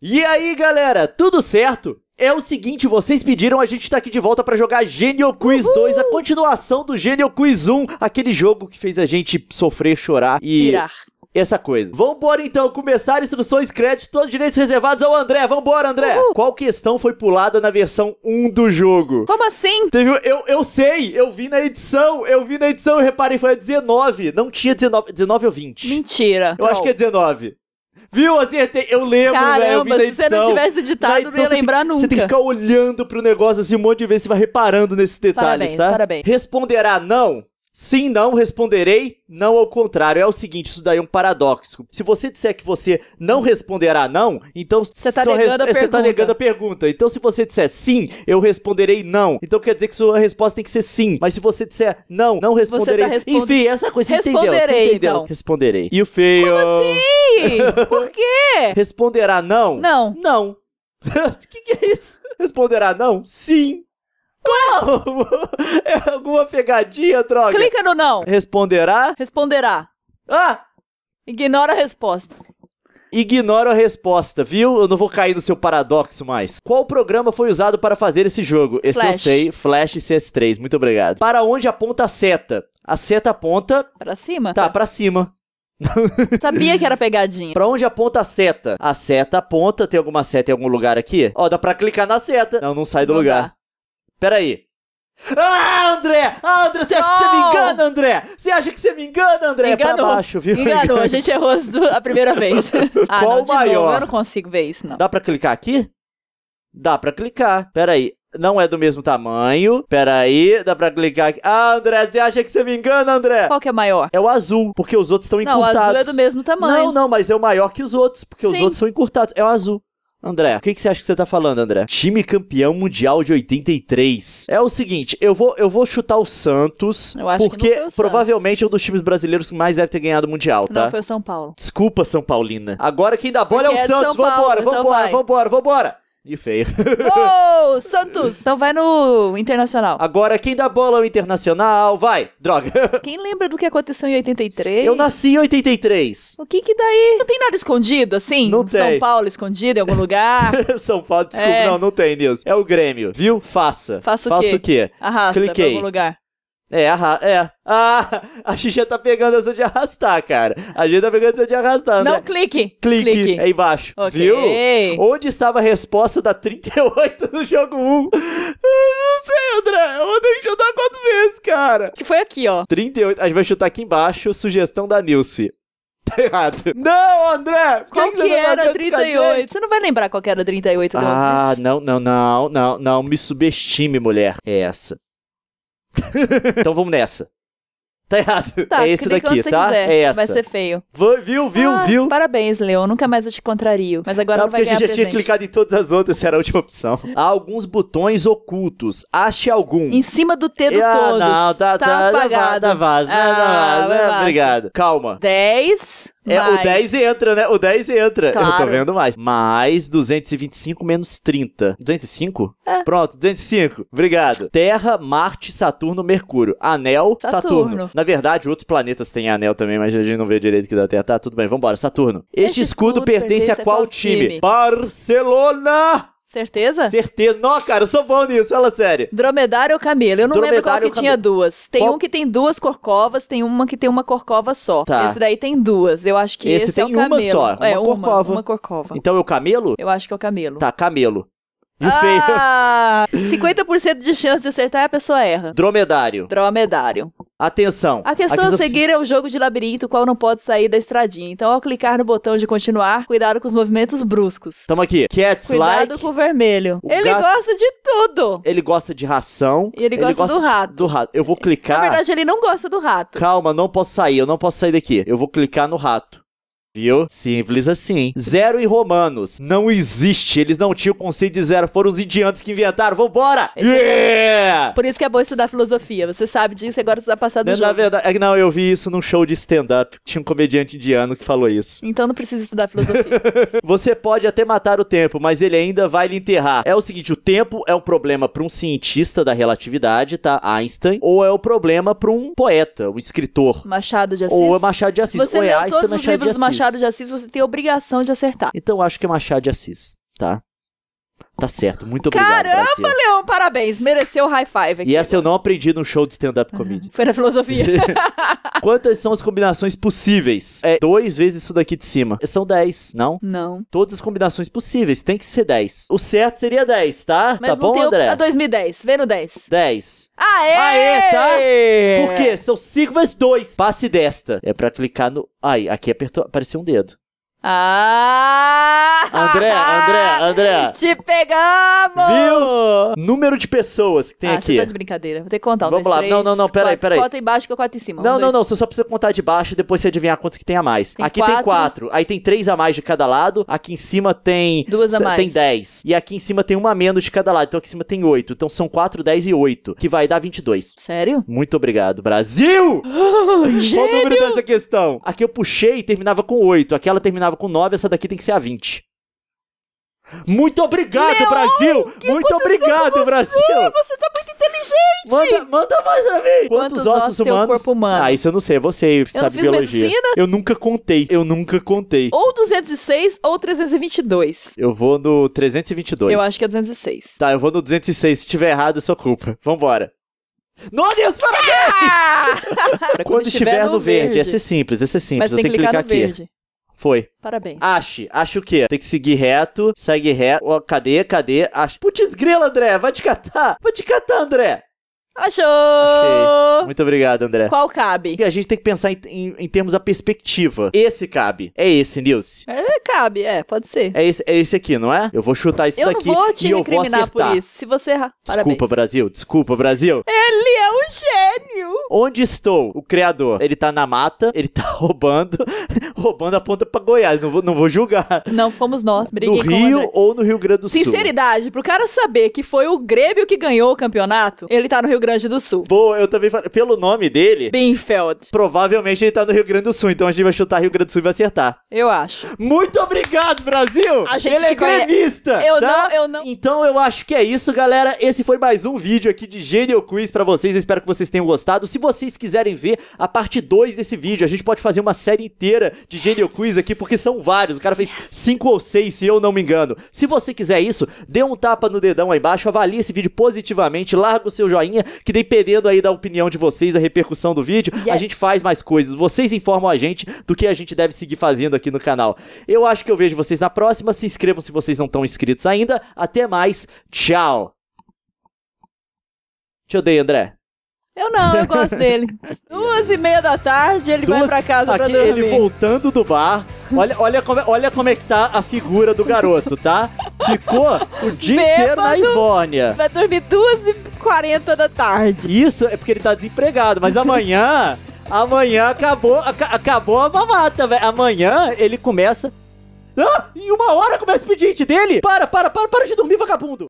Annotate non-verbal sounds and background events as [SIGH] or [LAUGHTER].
E aí, galera, tudo certo? É o seguinte, vocês pediram, a gente tá aqui de volta para jogar Genio Quiz Uhul! 2, a continuação do Genio Quiz 1, aquele jogo que fez a gente sofrer, chorar e Irar. essa coisa. Vambora então, começar instruções, crédito, todos os direitos reservados ao André. Vambora, André. Uhul! Qual questão foi pulada na versão 1 do jogo? Como assim? Teve, eu, eu sei, eu vi na edição, eu vi na edição, reparei, foi a 19. Não tinha 19, 19 ou 20. Mentira. Eu acho que é 19. Viu? Acertei. Assim, é, eu lembro, né? Caramba, velho. Eu vi na edição. se você não tivesse editado, edição, não ia lembrar tem, nunca. Você tem que ficar olhando pro negócio assim um monte de vezes, e vai reparando nesses detalhes, parabéns, tá? Parabéns, parabéns. Responderá não? Sim, não responderei, não ao contrário. É o seguinte, isso daí é um paradoxo. Se você disser que você não responderá não, então você tá, negando, res... a é, tá negando a pergunta. Então se você disser sim, eu responderei não. Então quer dizer que sua resposta tem que ser sim. Mas se você disser não, não tá responderei. Tá respond... Enfim, essa coisa você entendeu, você entendeu? Então. Responderei. E o feio. Como assim? [LAUGHS] Por quê? Responderá não? Não. Não. O [LAUGHS] que, que é isso? Responderá não? Sim. Como? [LAUGHS] É alguma pegadinha, droga? Clica no não. Responderá? Responderá. Ah! Ignora a resposta. Ignora a resposta, viu? Eu não vou cair no seu paradoxo mais. Qual programa foi usado para fazer esse jogo? Esse Flash. eu sei, Flash CS3. Muito obrigado. Para onde aponta a seta? A seta aponta. Para cima? Tá, tá. para cima. [LAUGHS] Sabia que era pegadinha. Pra onde aponta a seta? A seta aponta. Tem alguma seta em algum lugar aqui? Ó, dá pra clicar na seta. Não, não sai do não lugar. Dá. Peraí. Ah, André! Ah, André, você acha que você me engana, André? Você acha que você me engana, André? É Enganou. Pra baixo, viu? Enganou, Enganou. a gente errou a primeira vez. [LAUGHS] ah, Qual não, de maior? Novo, eu não consigo ver isso, não. Dá pra clicar aqui? Dá pra clicar. Peraí. Não é do mesmo tamanho. Peraí, dá pra clicar aqui. Ah, André, você acha que você me engana, André? Qual que é maior? É o azul, porque os outros estão encurtados. Não, o azul é do mesmo tamanho. Não, não, mas é o maior que os outros, porque Sim. os outros são encurtados. É o azul. André, o que, que você acha que você tá falando, André? Time campeão mundial de 83. É o seguinte, eu vou, eu vou chutar o Santos, eu acho porque que não foi o provavelmente Santos. é um dos times brasileiros que mais deve ter ganhado o mundial, tá? Não, foi o São Paulo. Desculpa, São Paulina. Agora quem dá bola é porque é o é Santos. Paulo, vambora, então vambora, vambora, vambora. E feio. [LAUGHS] Ô, oh, Santos! Então vai no Internacional. Agora, quem dá bola ao Internacional, vai! Droga! [LAUGHS] Quem lembra do que aconteceu em 83? Eu nasci em 83. O que que daí? Não tem nada escondido, assim? Não tem. São Paulo escondido em algum [LAUGHS] lugar? São Paulo, desculpa. É. Não, não tem, Deus. É o Grêmio. Viu? Faça. Faça o quê? Faça o quê? Arrasta Cliquei. pra algum lugar. É, arra é. Ah, [LAUGHS] a Xuxa tá pegando essa de arrastar, cara. A gente tá pegando essa de arrastar. Não, né? clique. clique. Clique. É embaixo. Okay. Viu? Onde estava a resposta da 38 do jogo 1? Eu não sei, André. Eu vou que chutar quantas vezes, cara? Que foi aqui, ó. 38. A gente vai chutar aqui embaixo. Sugestão da Nilce. [LAUGHS] Tá errado. Não, André! Qual que, é que era 38? Você não vai lembrar qual que era 38, não. Ah, não, não, não, não, não. Me subestime, mulher. É essa. [LAUGHS] então vamos nessa. Tá errado. Tá, é esse daqui, tá? Quiser. É essa. Vai ser feio. viu, viu, ah, viu? Parabéns, Leon. Nunca mais eu te contrario. Mas agora não, não vai ganhar Porque a gente já tinha clicado em todas as outras, era a última opção. Há alguns botões ocultos. Ache algum. Em cima do T do ah, todos. Não, tá, tá, tá apagado. Tá vaza, ah, tá vaza. Né? Obrigado. Calma. 10... É, mais. o 10 entra, né? O 10 entra. Claro. Eu tô vendo mais. Mais 225 menos 30. 205? É. Pronto, 205. Obrigado. Terra, Marte, Saturno, Mercúrio. Anel, Saturno. Saturno. Na verdade, outros planetas têm anel também, mas a gente não vê direito que da Terra. Tá, tudo bem, vambora. Saturno. Este, este escudo, escudo, pertence, a qual, time? time? Barcelona! Certeza? Certeza. Não, cara, eu sou bom nisso, fala sério. Dromedário ou camelo? Eu não lembro qual que tinha duas. Tem qual? um que tem duas corcovas, tem uma que tem uma corcova só. Tá. Esse daí tem duas. Eu acho que esse, esse é tem é o camelo. uma só. É, uma, uma corcova. Uma corcova. Então é o camelo? Eu acho que é o camelo. Tá, camelo ah, 50% de chance de acertar e a pessoa erra. Dromedário. Dromedário. Atenção. A questão a, seguir é o jogo de labirinto, qual não pode sair da estradinha. Então, ao clicar no botão de continuar, cuidado com os movimentos bruscos. Tamo aqui. Cats Cuidado like. com o vermelho. O ele gato... gosta de tudo. Ele gosta de ração. E ele, ele gosta, do rato. Do rato. Eu vou clicar. Na verdade, ele não gosta do rato. Calma, não posso sair. Eu não posso sair daqui. Eu vou clicar no rato. Viu? Simples assim. Zero e romanos. Não existe. Eles não tinham conceito de zero. Foram os indianos que inventaram. Vambora! É yeah! Por isso que é bom estudar filosofia. Você sabe disso e agora você vai tá passar do jogo. É na verdade, é não, eu vi isso num show de stand-up. Tinha um comediante indiano que falou isso. Então não precisa estudar filosofia. [LAUGHS] você pode até matar o tempo, mas ele ainda vai lhe enterrar. É o seguinte, o tempo é um problema para um cientista da relatividade, tá? Einstein. Ou é o um problema para um poeta, um escritor. Machado de Assis. Ou é Machado de Assis. Você ou é Einstein, Machado de Assis. Machado Machado de Assis, você tem a obrigação de acertar. Então acho que é Machado de Assis, tá? Tá certo, muito obrigado. Caramba, Leão, parabéns. Mereceu o high five aqui. E essa eu né? não aprendi num show de stand-up ah, comedy. Foi na filosofia. [LAUGHS] Quantas são as combinações possíveis? É dois vezes isso daqui de cima. São dez, não? Não. Todas as combinações possíveis, tem que ser dez. O certo seria dez, tá? Mas tá bom, tem André? A 2010, vendo dez dez 10. Aê! Aê, tá? Por quê? São cinco vezes dois Passe desta. É pra clicar no. Ai, aqui apertou, apareceu um dedo. Ah! André, André, André! [LAUGHS] Te pegamos! Viu? Número de pessoas que tem ah, aqui. Você tá de brincadeira. Vou ter que contar. Um, Vamos dois, lá. Três, não, não, não, peraí, peraí. Conta embaixo que eu conto em cima. Um, não, dois, não, não. Você só precisa contar de baixo e depois você adivinhar quantos que tem a mais. Tem aqui quatro. tem quatro. Aí tem três a mais de cada lado. Aqui em cima tem. Duas a mais. Tem dez. E aqui em cima tem uma a menos de cada lado. Então aqui em cima tem oito. Então são quatro, dez e oito. Que vai dar vinte e dois. Sério? Muito obrigado, Brasil! Gênio! [LAUGHS] Qual o número dessa questão? Aqui eu puxei e terminava com oito. Aqui ela terminava terminava com 9, essa daqui tem que ser a 20. Muito obrigado, Leon, Brasil! Muito obrigado, Brasil! Você tá muito inteligente! Manda, manda mais pra mim! Quantos, Quantos ossos, ossos humanos? corpo humano? Ah, isso eu não sei, é você que eu sabe biologia. Medicina? Eu nunca contei, eu nunca contei. Ou 206 ou 322. Eu vou no 322. Eu acho que é 206. Tá, eu vou no 206. Se tiver errado, é sua culpa. Vambora. Nove parabéns! Ah! [LAUGHS] quando, quando estiver, estiver no, no verde. verde. Esse é simples, esse é simples. Mas eu tenho que clicar, clicar aqui. Verde. Foi. Parabéns. Ache. Ache o quê? Tem que seguir reto, segue reto. Oh, cadê? Cadê? Acho. Putz, grila, André. Vai te catar. Vai te catar, André. Achou! Achei. Muito obrigado, André. Qual cabe? E a gente tem que pensar em, em, em, termos da perspectiva. Esse cabe. É esse, Nilce. É, cabe, é, pode ser. É esse, é esse aqui, não é? Eu vou chutar isso eu daqui. Eu não vou te recriminar por isso. Se você errar. Desculpa, Parabéns. Brasil. Desculpa, Brasil. Ele é um gênio! Onde estou? O criador. Ele tá na mata, ele tá [LAUGHS] roubando, roubando a ponta pra Goiás. Não vou, não vou julgar. Não fomos nós. Briguei no Rio ou no Rio Grande do Sul. Sinceridade, pro cara saber que foi o Grêmio que ganhou o campeonato, ele tá no Rio Grande do Sul. Boa, eu também falei. Pelo nome dele. Binfeld. Provavelmente ele tá no Rio Grande do Sul, então a gente vai chutar Rio Grande do Sul e vai acertar. Eu acho. Muito obrigado, Brasil! A gente ele é gremista! Eu tá? não, eu não. Então eu acho que é isso, galera. Esse foi mais um vídeo aqui de Genial Quiz pra vocês. Espero que vocês tenham gostado. Se se vocês quiserem ver a parte 2 desse vídeo, a gente pode fazer uma série inteira de Gênio Quiz aqui, porque são vários. O cara fez 5 ou 6, se eu não me engano. Se você quiser isso, dê um tapa no dedão aí embaixo, avalie esse vídeo positivamente, larga o seu joinha, que dependendo aí da opinião de vocês, a repercussão do vídeo, yes. a gente faz mais coisas. Vocês informam a gente do que a gente deve seguir fazendo aqui no canal. Eu acho que eu vejo vocês na próxima. Se inscrevam se vocês não estão inscritos ainda. Até mais. Tchau. Te odeio, André. Eu não, eu gosto dele. [LAUGHS] Duas e meia da tarde, ele Duas... vai pra casa Aqui, pra dormir. Ele voltando do bar. Olha, olha, como, é, olha como é que tá a figura do garoto, tá? Ficou o dia Bêbado, inteiro na esbórnia. Vai dormir duas e quarenta da tarde. Isso é porque ele tá desempregado, mas amanhã... [LAUGHS] amanhã acabou, a, acabou a mamata, velho. Amanhã ele começa... Ah, em uma hora começa o pedinte dele! Para, para, para, para de dormir, vagabundo!